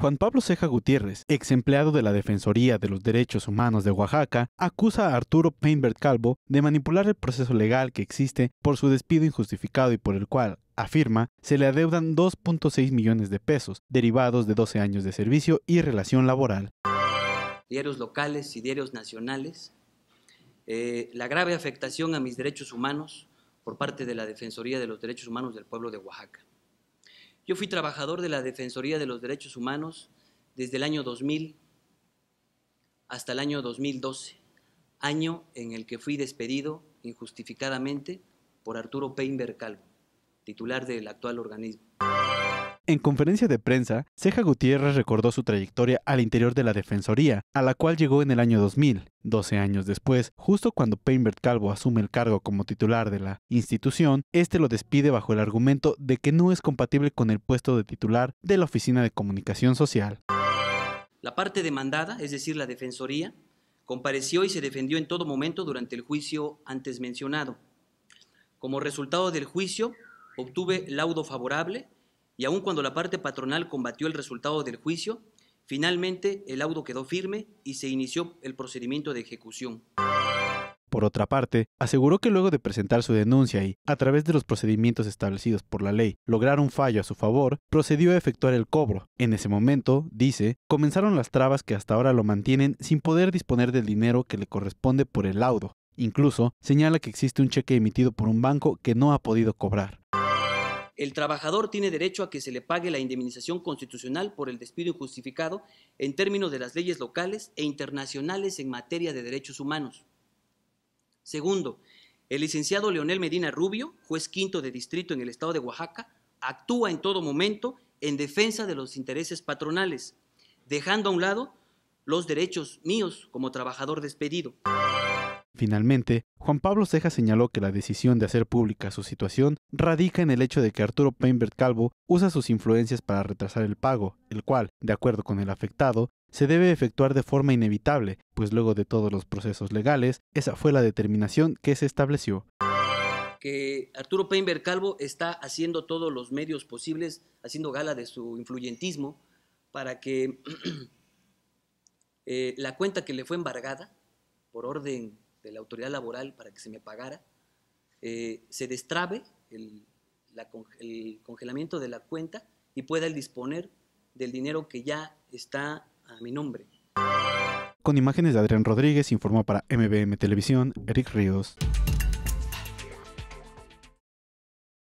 Juan Pablo Ceja Gutiérrez, ex empleado de la Defensoría de los Derechos Humanos de Oaxaca, acusa a Arturo Peinbert Calvo de manipular el proceso legal que existe por su despido injustificado y por el cual, afirma, se le adeudan 2.6 millones de pesos, derivados de 12 años de servicio y relación laboral. Diarios locales y diarios nacionales, eh, la grave afectación a mis derechos humanos por parte de la Defensoría de los Derechos Humanos del Pueblo de Oaxaca. Yo fui trabajador de la Defensoría de los Derechos Humanos desde el año 2000 hasta el año 2012, año en el que fui despedido injustificadamente por Arturo Peinberg Calvo, titular del actual organismo. En conferencia de prensa, Ceja Gutiérrez recordó su trayectoria al interior de la Defensoría, a la cual llegó en el año 2000. 12 años después, justo cuando Painbert Calvo asume el cargo como titular de la institución, este lo despide bajo el argumento de que no es compatible con el puesto de titular de la Oficina de Comunicación Social. La parte demandada, es decir, la Defensoría, compareció y se defendió en todo momento durante el juicio antes mencionado. Como resultado del juicio, obtuve laudo favorable y aun cuando la parte patronal combatió el resultado del juicio, finalmente el laudo quedó firme y se inició el procedimiento de ejecución. Por otra parte, aseguró que luego de presentar su denuncia y, a través de los procedimientos establecidos por la ley, lograr un fallo a su favor, procedió a efectuar el cobro. En ese momento, dice, comenzaron las trabas que hasta ahora lo mantienen sin poder disponer del dinero que le corresponde por el laudo. Incluso señala que existe un cheque emitido por un banco que no ha podido cobrar. El trabajador tiene derecho a que se le pague la indemnización constitucional por el despido injustificado en términos de las leyes locales e internacionales en materia de derechos humanos. Segundo, el licenciado Leonel Medina Rubio, juez quinto de distrito en el estado de Oaxaca, actúa en todo momento en defensa de los intereses patronales, dejando a un lado los derechos míos como trabajador despedido. Finalmente, Juan Pablo Ceja señaló que la decisión de hacer pública su situación radica en el hecho de que Arturo Peinbert Calvo usa sus influencias para retrasar el pago, el cual, de acuerdo con el afectado, se debe efectuar de forma inevitable, pues luego de todos los procesos legales, esa fue la determinación que se estableció. Que Arturo Painbert Calvo está haciendo todos los medios posibles, haciendo gala de su influyentismo, para que eh, la cuenta que le fue embargada por orden de la autoridad laboral para que se me pagara, eh, se destrabe el, congelamiento de la cuenta y pueda disponer del dinero que ya está a mi nombre. Con imágenes de Adrián Rodríguez, informó para MBM Televisión, Eric Ríos.